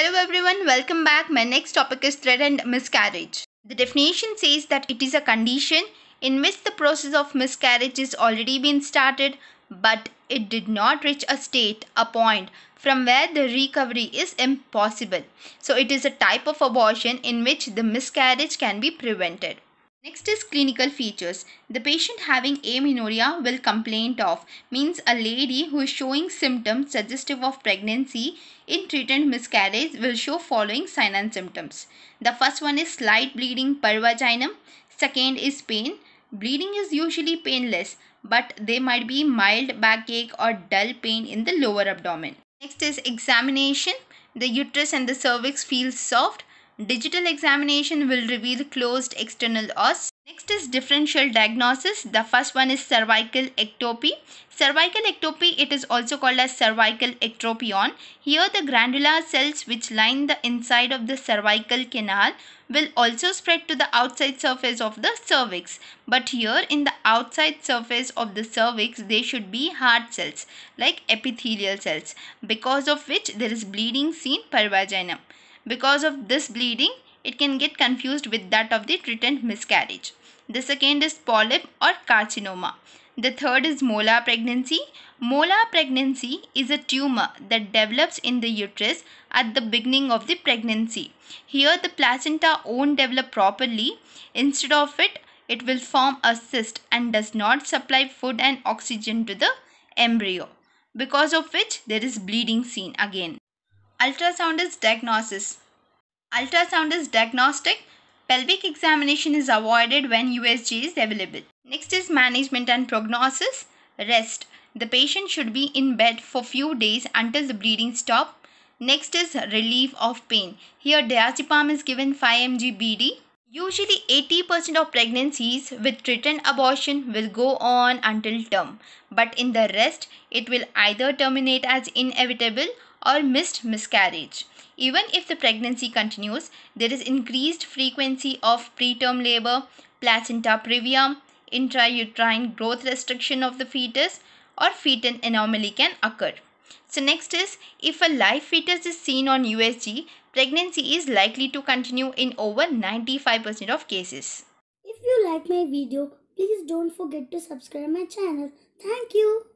Hello everyone, welcome back. My next topic is threatened and miscarriage. The definition says that it is a condition in which the process of miscarriage is already been started but it did not reach a state, a point from where the recovery is impossible. So it is a type of abortion in which the miscarriage can be prevented. Next is clinical features. The patient having amenorrhea will complain of means a lady who is showing symptoms suggestive of pregnancy in treated miscarriage will show following sign and symptoms. The first one is slight bleeding per vaginum. Second is pain. Bleeding is usually painless but there might be mild backache or dull pain in the lower abdomen. Next is examination. The uterus and the cervix feel soft Digital examination will reveal closed external os. Next is differential diagnosis. The first one is cervical ectopy. Cervical ectopy, it is also called as cervical ectropion. Here the granular cells which line the inside of the cervical canal will also spread to the outside surface of the cervix. But here in the outside surface of the cervix, they should be hard cells like epithelial cells because of which there is bleeding seen per vagina. Because of this bleeding, it can get confused with that of the threatened miscarriage. The second is polyp or carcinoma. The third is molar pregnancy. Molar pregnancy is a tumor that develops in the uterus at the beginning of the pregnancy. Here the placenta won't develop properly. Instead of it, it will form a cyst and does not supply food and oxygen to the embryo. Because of which there is bleeding seen again. Ultrasound is diagnosis. Ultrasound is diagnostic. Pelvic examination is avoided when USG is available. Next is management and prognosis. Rest. The patient should be in bed for few days until the bleeding stop. Next is relief of pain. Here diazepam is given 5 mg BD. Usually 80% of pregnancies with threatened abortion will go on until term. But in the rest, it will either terminate as inevitable or missed miscarriage. Even if the pregnancy continues, there is increased frequency of preterm labor, placenta previa, intrauterine growth restriction of the fetus or fetal anomaly can occur. So next is if a live fetus is seen on USG, pregnancy is likely to continue in over 95% of cases. If you like my video, please don't forget to subscribe my channel. Thank you.